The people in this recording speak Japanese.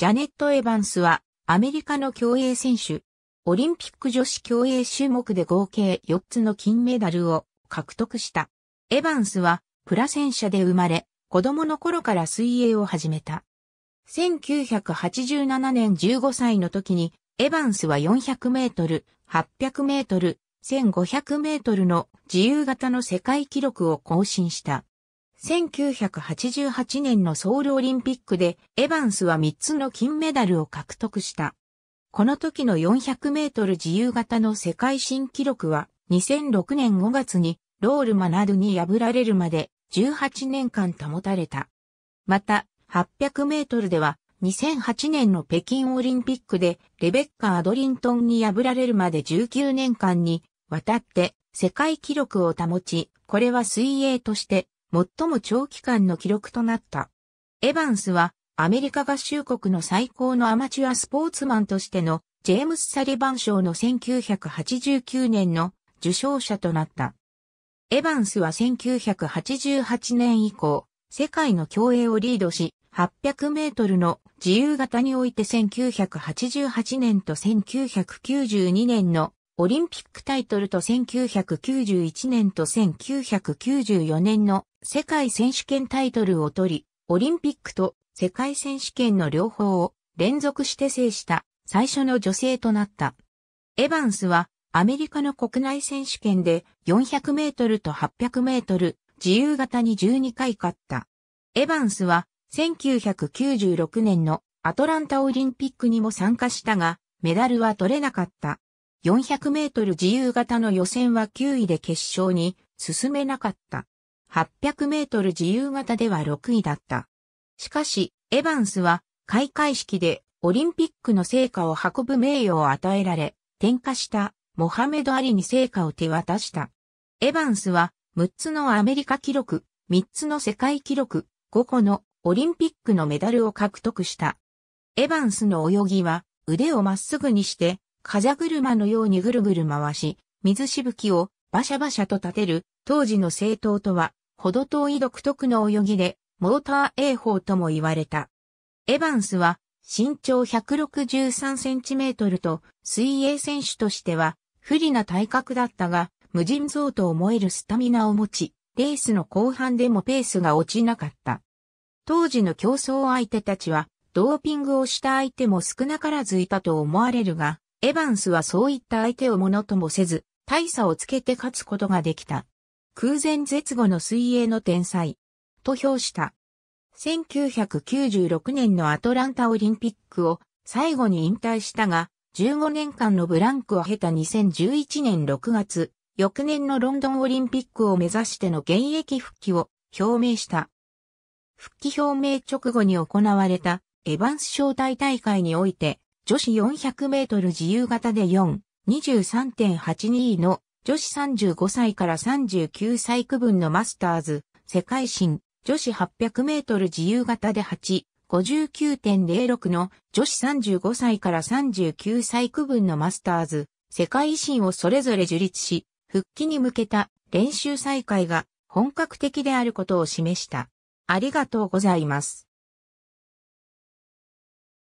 ジャネット・エヴァンスはアメリカの競泳選手。オリンピック女子競泳種目で合計4つの金メダルを獲得した。エヴァンスはプラセンシャで生まれ、子供の頃から水泳を始めた。1987年15歳の時に、エヴァンスは400メートル、800メートル、1500メートルの自由形の世界記録を更新した。1988年のソウルオリンピックでエヴァンスは3つの金メダルを獲得した。この時の400メートル自由形の世界新記録は2006年5月にロールマナどに破られるまで18年間保たれた。また、800メートルでは2008年の北京オリンピックでレベッカ・アドリントンに破られるまで19年間にわたって世界記録を保ち、これは水泳として最も長期間の記録となった。エヴァンスは、アメリカ合衆国の最高のアマチュアスポーツマンとしての、ジェームス・サリバン賞の1989年の受賞者となった。エヴァンスは1988年以降、世界の競泳をリードし、800メートルの自由形において1988年と1992年のオリンピックタイトルと1991年と1994年の世界選手権タイトルを取り、オリンピックと世界選手権の両方を連続して制した最初の女性となった。エヴァンスはアメリカの国内選手権で400メートルと800メートル自由形に12回勝った。エヴァンスは1996年のアトランタオリンピックにも参加したが、メダルは取れなかった。400メートル自由形の予選は9位で決勝に進めなかった。800メートル自由形では6位だった。しかし、エバンスは開会式でオリンピックの成果を運ぶ名誉を与えられ、転嫁したモハメド・アリに成果を手渡した。エバンスは6つのアメリカ記録、3つの世界記録、5個のオリンピックのメダルを獲得した。エバンスの泳ぎは腕をまっすぐにして風車のようにぐるぐる回し、水しぶきをバシャバシャと立てる、当時の政党とは、ほど遠い独特の泳ぎで、モーター泳法とも言われた。エヴァンスは、身長163センチメートルと、水泳選手としては、不利な体格だったが、無人像と思えるスタミナを持ち、レースの後半でもペースが落ちなかった。当時の競争相手たちは、ドーピングをした相手も少なからずいたと思われるが、エバンスはそういった相手をものともせず、大差をつけて勝つことができた。空前絶後の水泳の天才。と評した。1996年のアトランタオリンピックを最後に引退したが、15年間のブランクを経た2011年6月、翌年のロンドンオリンピックを目指しての現役復帰を表明した。復帰表明直後に行われたエヴァンス招待大会において女子400メートル自由形で4、23.82の女子35歳から39歳区分のマスターズ、世界新、女子800メートル自由形で8、59.06の女子35歳から39歳区分のマスターズ、世界維新をそれぞれ樹立し、復帰に向けた練習再開が本格的であることを示した。ありがとうございます。